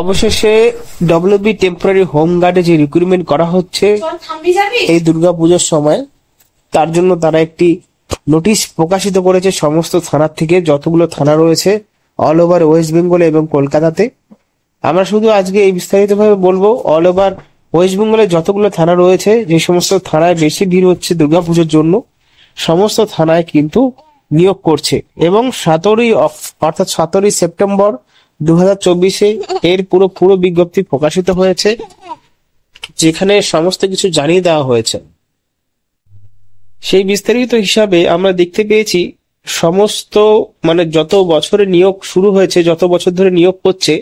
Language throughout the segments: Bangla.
অবশেষে ডব্লিউবি টেম্পোরারি হোম গার্ডে যে রিক্রুটমেন্ট করা হচ্ছে এই দুর্গা পুজোর সময় তার জন্য তারা একটি নোটিশ প্রকাশিত করেছে সমস্ত থানার থেকে যতগুলো থানা রয়েছে অল ওভার ওয়েস্ট বেঙ্গলে এবং কলকাতাতে আমরা শুধু আজকে এই বিস্তারিতভাবে বলবো অল ওভার ওয়েস্ট বেঙ্গলে যতগুলো থানা রয়েছে যে সমস্ত থানায় বেশি ভিড় হচ্ছে দুর্গাপুজোর জন্য সমস্ত থানায় কিন্তু নিয়োগ করছে এবং সতেরোই অর্থাৎ সতেরোই সেপ্টেম্বর দু হাজার চব্বিশে এর পুরো পুরো বিজ্ঞপ্তি প্রকাশিত হয়েছে যেখানে সমস্ত কিছু জানিয়ে দেওয়া হয়েছে সেই বিস্তারিত হিসাবে আমরা দেখতে পেয়েছি সমস্ত মানে যত বছরে নিয়োগ শুরু হয়েছে যত বছর ধরে নিয়োগ করছে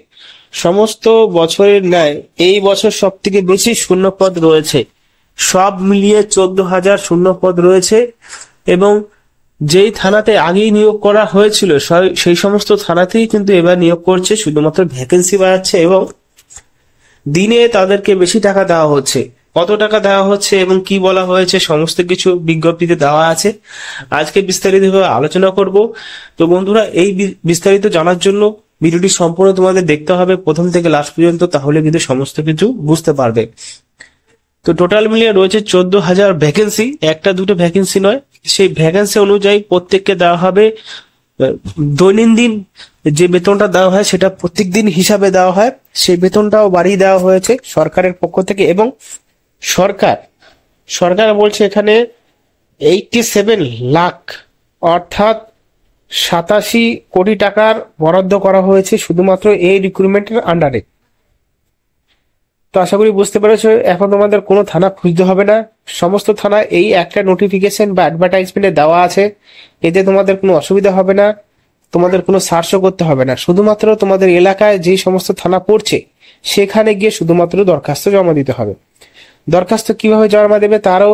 সমস্ত বছরের ন্যায় এই বছর সব থেকে বেশি শূন্যপদ রয়েছে সব মিলিয়ে চোদ্দ হাজার শূন্যপদ রয়েছে এবং যেই থানাতে আগেই নিয়োগ করা হয়েছিল সেই সমস্ত থানাতেই কিন্তু এবার নিয়োগ করছে শুধুমাত্র ভ্যাকেন্সি বাড়াচ্ছে এবং দিনে তাদেরকে বেশি টাকা দেওয়া হচ্ছে কত টাকা দেওয়া হচ্ছে এবং কি বলা হয়েছে সমস্ত কিছু বিজ্ঞপ্তিতে দেওয়া আছে আজকে বিস্তারিতভাবে আলোচনা করব তো বন্ধুরা এই বিস্তারিত জানার জন্য ভিডিওটি সম্পূর্ণ তোমাদের দেখতে হবে প্রথম থেকে লাস্ট পর্যন্ত তাহলে কিন্তু সমস্ত কিছু বুঝতে পারবে তো টোটাল মিলিয়ে রয়েছে চোদ্দ হাজার ভ্যাকেন্সি একটা দুটো ভ্যাকেন্সি নয় সেই ভ্যাকেন্সি অনুযায়ী প্রত্যেককে দেওয়া হবে দৈনন্দিন যে বেতনটা দেওয়া হয় সেটা প্রত্যেক দিন হিসাবে দেওয়া হয় সেই বেতনটাও বাড়িয়ে দেওয়া হয়েছে সরকারের পক্ষ থেকে এবং সরকার সরকার বলছে এখানে এইটটি সেভেন লাখ অর্থাৎ সাতাশি কোটি টাকার বরাদ্দ করা হয়েছে শুধুমাত্র এই রিক্রুটমেন্টের আন্ডারে তো আশা করি বুঝতে পেরেছো এখন তোমাদের কোনো থানা খুঁজতে হবে না সমস্ত থানা এই একটা নোটিফিকেশন বা অ্যাডভার্টাইজমেন্টে দেওয়া আছে এতে তোমাদের কোনো অসুবিধা হবে না তোমাদের কোনো সার্চও করতে হবে না শুধুমাত্র তোমাদের এলাকায় যে সমস্ত থানা পড়ছে সেখানে গিয়ে শুধুমাত্র দরখাস্ত জমা দিতে হবে দরখাস্ত কিভাবে জমা দেবে তারও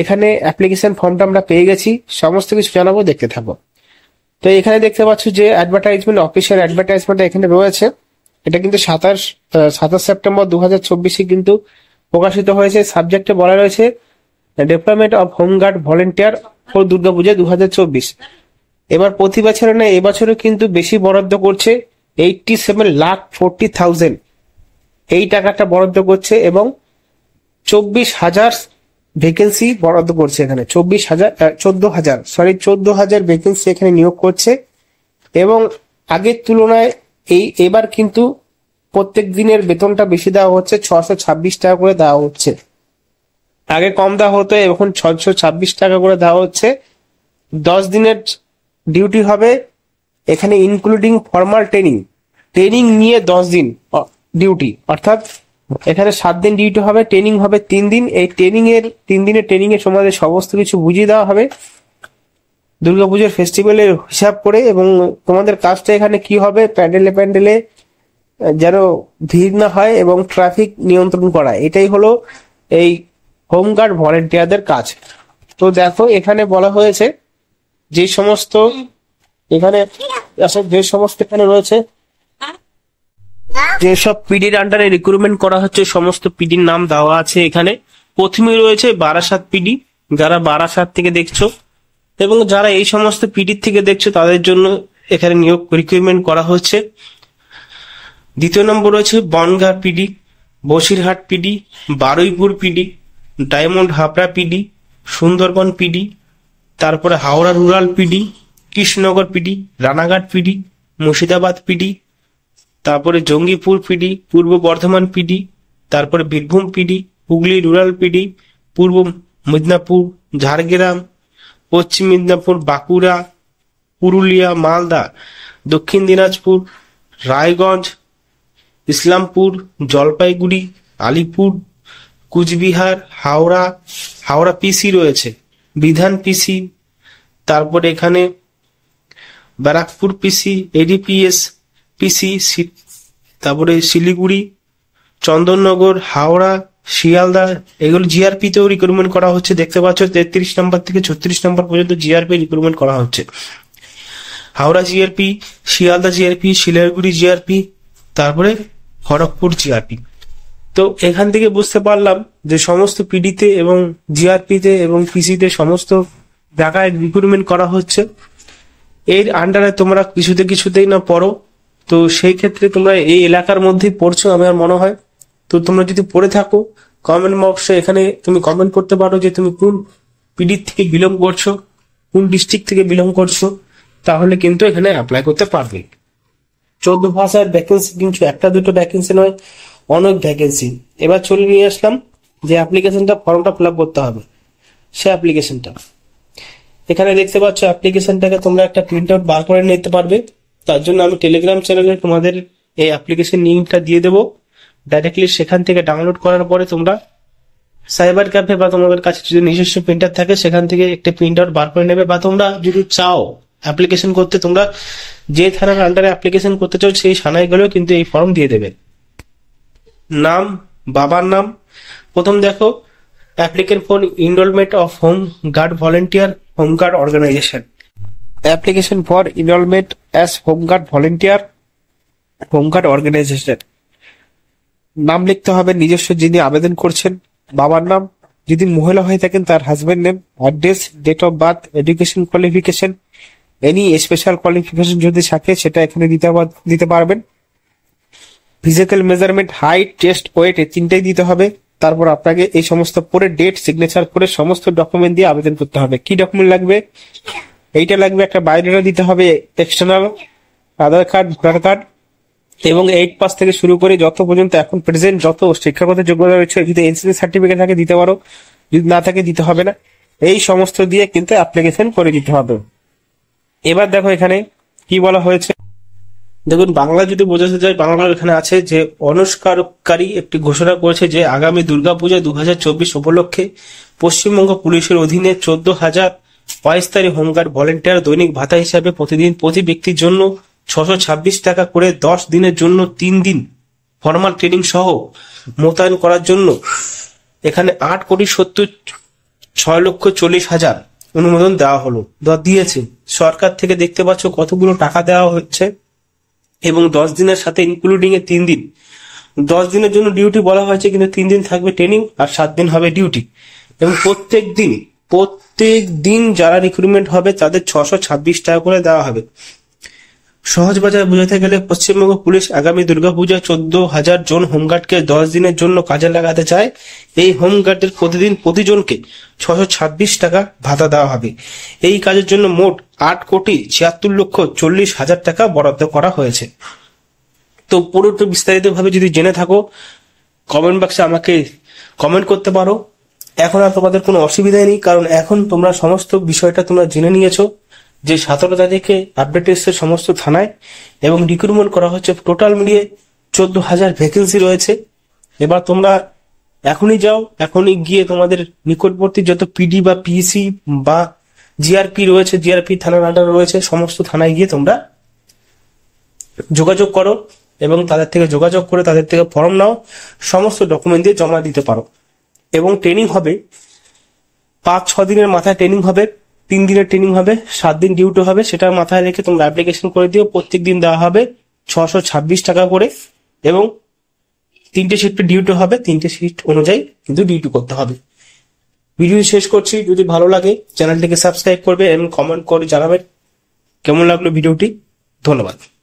এখানে অ্যাপ্লিকেশন ফর্মটা আমরা পেয়ে গেছি সমস্ত কিছু জানাবো দেখতে থাকবো তো এখানে দেখতে পাচ্ছ যে অ্যাডভার্টাইজমেন্ট অফিসিয়াল অ্যাডভার্টাইজমেন্ট এখানে রয়েছে এটা কিন্তু সাতাশ সাতাশ সেপ্টেম্বর দু হাজার চব্বিশে কিন্তু প্রকাশিত হয়েছে সাবজেক্টে বলা রয়েছে development of home guard volunteer for Durga Puja দু হাজার চব্বিশ এবার প্রতি বছরে না এবছরও কিন্তু বেশি বরাদ্দ করছে eighty seven lakh forty thousand এই টাকাটা বরাদ্দ করছে এবং চব্বিশ হাজার ভ্যাকেন্সি বরাদ্দ করছে এখানে চব্বিশ হাজার চোদ্দ হাজার সরি চোদ্দ হাজার ভ্যাকেন্সি এখানে নিয়োগ করছে এবং আগের তুলনায় এই এবার কিন্তু প্রত্যেক দিনের বেতনটা বেশি দেওয়া হচ্ছে ছশো ছাব্বিশ টাকা করে দেওয়া হচ্ছে আগে কম দেওয়া হতো এখন ছশো ছাব্বিশ টাকা করে দেওয়া হচ্ছে দশ দিনের ডিউটি হবে এখানে ইনক্লুডিং ফর্মাল ট্রেনিং ট্রেনিং নিয়ে দশ দিন ডিউটি অর্থাৎ এখানে সাত দিন ডিউটি হবে ট্রেনিং হবে তিন দিন এই ট্রেনিং এর তিন দিনের ট্রেনিং এর সময় সমস্ত কিছু বুঝিয়ে দেওয়া হবে দুর্গাপুজোর ফেস্টিভ্যালের হিসাব করে এবং তোমাদের কাজটা এখানে কি হবে প্যান্ডেলে প্যান্ডেলে যেন ভিড় না হয় এবং ট্রাফিক নিয়ন্ত্রণ করা এটাই হলো এই হোমগার্ড ভলেন্টিয়ারদের কাজ তো দেখো এখানে বলা হয়েছে যে সমস্ত এখানে যে সমস্ত এখানে রয়েছে যেসব পিডির আন্ডারে রিক্রুটমেন্ট করা হচ্ছে সমস্ত পিডির নাম দেওয়া আছে এখানে প্রথমে রয়েছে বারাসাত পিডি যারা বারাসাত থেকে দেখছো এবং যারা এই সমস্ত পিডির থেকে দেখছে তাদের জন্য এখানে নিয়োগ রিক্রুটমেন্ট করা হচ্ছে দ্বিতীয় নম্বর রয়েছে Bongaon PD Basirhat PD Baruipur PD Diamond হাবড়া পিডি সুন্দরবন পিডি তারপরে Howrah rural PD Krishnanagar PD Ranaghat PD Murshidabad PD তারপরে জঙ্গিপুর পিডি পূর্ব বর্ধমান পিডি তারপরে Birbhum PD Hooghly rural PD Purba Midnapore Jhargram পশ্চিম মেদিনীপুর বাঁকুড়া পুরুলিয়া মালদা দক্ষিণ দিনাজপুর রায়গঞ্জ ইসলামপুর জলপাইগুড়ি আলিপুর কুচবিহার হাওড়া হাওড়া পিসি রয়েছে বিধান পিসি তারপর এখানে ব্যারাকপুর পিসি এডিপিএস পিসি তারপরে শিলিগুড়ি চন্দননগর হাওড়া শিয়ালদা এগুলো জিআরপিতেও রিক্রুটমেন্ট করা হচ্ছে দেখতে পাচ্ছ তেত্রিশ নম্বর থেকে ছত্রিশ নম্বর পর্যন্ত জিআরপি রিক্রুটমেন্ট করা হচ্ছে Howrah GRP Sealdah GRP Siliguri GRP তারপরে খড়গপুর জিআরপি তো এখান থেকে বুঝতে পারলাম যে সমস্ত পিডিতে এবং জিআরপিতে এবং পিসিতে সমস্ত জায়গায় রিক্রুটমেন্ট করা হচ্ছে এর আন্ডারে তোমরা কিছুতে কিছুতেই না পড়ো তো সেই ক্ষেত্রে তোমরা এই এলাকার মধ্যেই পড়ছো আমার মনে হয় তো তোমরা যদি পড়ে থাকো কমেন্ট বক্সে এখানে তুমি কমেন্ট করতে পারো যে তুমি কোন পিডির থেকে বিলং করছো কোন ডিস্ট্রিক্ট থেকে বিলং করছো তাহলে কিন্তু এখানে অ্যাপ্লাই করতে পারবে চোদ্দ ভাষার ভ্যাকেন্সি কিন্তু একটা দুটো ভ্যাকেন্সি নয় অনেক ভ্যাকেন্সি এবার চলে নিয়ে আসলাম যে অ্যাপ্লিকেশনটা ফর্মটা ফিল আপ করতে হবে সে অ্যাপ্লিকেশনটা এখানে দেখতে পাচ্ছ অ্যাপ্লিকেশনটাকে তোমরা একটা প্রিন্ট আউট বার করে নিতে পারবে তার জন্য আমি টেলিগ্রাম চ্যানেলে তোমাদের এই অ্যাপ্লিকেশন লিঙ্কটা দিয়ে দেবো ডাইরেক্টলি সেখান থেকে ডাউনলোড করার পরে তোমরা সাইবার ক্যাফে বা তোমাদের কাছে যদি নিজস্ব প্রিন্টার থাকে সেখান থেকে একটি প্রিন্ট আউট বার করে নেবে বা তোমরা যদি চাও অ্যাপ্লিকেশন করতে তোমরা যে থানার আন্ডারে অ্যাপ্লিকেশন করতে চাও সেই থানায় গেলেও কিন্তু এই ফর্ম দিয়ে দেবে নাম বাবার নাম প্রথম দেখো applicant for enrolment of home guard volunteer home guard organisation application for enrolment as home guard volunteer home guard organisation নাম লিখতে হবে নিজস্ব যিনি আবেদন করছেন বাবার নাম যদি মহিলা হয়ে থাকেন তার husband name address date of birth education qualification any special qualification যদি থাকে সেটা এখানে দিতে দিতে পারবেন physical measurement height test weight এই তিনটাই দিতে হবে তারপর আপনাকে এই সমস্ত পরে ডেট সিগনেচার করে সমস্ত ডকুমেন্ট দিয়ে আবেদন করতে হবে কি ডকুমেন্ট লাগবে এইটা লাগবে একটা বায়োডেটা দিতে হবে external Aadhaar card voter card এবং এইট পাস থেকে শুরু করে যত পর্যন্ত এখন প্রেজেন্ট যত শিক্ষাগত যোগ্যতা রয়েছে যদি এনসিসি সার্টিফিকেট থাকে দিতে পারো যদি না থাকে দিতে হবে না এই সমস্ত দিয়ে কিন্তু অ্যাপ্লিকেশন করে দিতে হবে এবার দেখো এখানে কি বলা হয়েছে দেখুন বাংলা যদি বোঝাতে যায় বাংলা এখানে আছে যে অনস্কারকারী একটি ঘোষণা করেছে যে আগামী দুর্গাপূজা দু হাজার চব্বিশ উপলক্ষে পশ্চিমবঙ্গ পুলিশের অধীনে চোদ্দ হাজার পাইস্তারি হোমগার্ড ভলেন্টিয়ার দৈনিক ভাতা হিসাবে প্রতিদিন প্রতি ব্যক্তির জন্য ছশো ছাব্বিশ টাকা করে দশ দিনের জন্য তিন দিন ফর্মাল ট্রেনিং সহ মোতায়েন করার জন্য এখানে আট কোটি সত্তর ছয় লক্ষ চল্লিশ হাজার অনুমোদন দেওয়া হলো দিয়েছে সরকার থেকে দেখতে পাচ্ছ কতগুলো টাকা দেওয়া হচ্ছে এবং দশ দিনের সাথে ইনক্লুডিং এ তিন দিন দশ দিনের জন্য ডিউটি বলা হয়েছে কিন্তু তিন দিন থাকবে ট্রেনিং আর সাত দিন হবে ডিউটি এবং প্রত্যেক দিন প্রত্যেক দিন যারা রিক্রুটমেন্ট হবে তাদের ছশো ছাব্বিশ টাকা করে দেওয়া হবে সহজ বাজার বোঝাতে গেলে পশ্চিমবঙ্গ পুলিশ আগামী দুর্গাপূজায় চোদ্দ হাজার জন হোমগার্ডকে দশ দিনের জন্য কাজে লাগাতে চায় এই হোমগার্ডের প্রতিদিন প্রতিজনকে ছশো ছাব্বিশ টাকা ভাতা দেওয়া হবে এই কাজের জন্য মোট আট কোটি ছিয়াত্তর লক্ষ চল্লিশ হাজার টাকা বরাদ্দ করা হয়েছে তো পুরোটা বিস্তারিতভাবে যদি জেনে থাকো কমেন্ট বাক্সে আমাকে কমেন্ট করতে পারো এখন আর তোমাদের কোনো অসুবিধাই নেই কারণ এখন তোমরা সমস্ত বিষয়টা তোমরা জেনে নিয়েছো যে সতেরো তারিখে আপডেট এসছে সমস্ত থানায় এবং রিক্রুটমেন্ট করা হচ্ছে টোটাল মিলিয়ে চোদ্দ হাজার ভ্যাকেন্সি রয়েছে এবার তোমরা এখনই যাও এখনই গিয়ে তোমাদের নিকটবর্তী যত পিডি বা পিসি বা জিআরপি রয়েছে জিআরপি থানার আন্ডার রয়েছে সমস্ত থানায় গিয়ে তোমরা যোগাযোগ করো এবং তাদের থেকে যোগাযোগ করে তাদের থেকে ফর্ম নাও সমস্ত ডকুমেন্ট দিয়ে জমা দিতে পারো এবং ট্রেনিং হবে পাঁচ ছ দিনের মাথায় ট্রেনিং হবে তিন দিনের ট্রেনিং হবে সাত দিন ডিউটি হবে সেটা মাথায় রেখে তোমরা অ্যাপ্লিকেশন করে দিও প্রত্যেক দিন দেওয়া হবে ছশো ছাব্বিশ টাকা করে এবং তিনটে শিফটে ডিউটি হবে তিনটে শিফট অনুযায়ী কিন্তু ডিউটি করতে হবে ভিডিও শেষ করছি যদি ভালো লাগে চ্যানেলটিকে সাবস্ক্রাইব করবে এবং কমেন্ট করে জানাবেন কেমন লাগলো ভিডিওটি ধন্যবাদ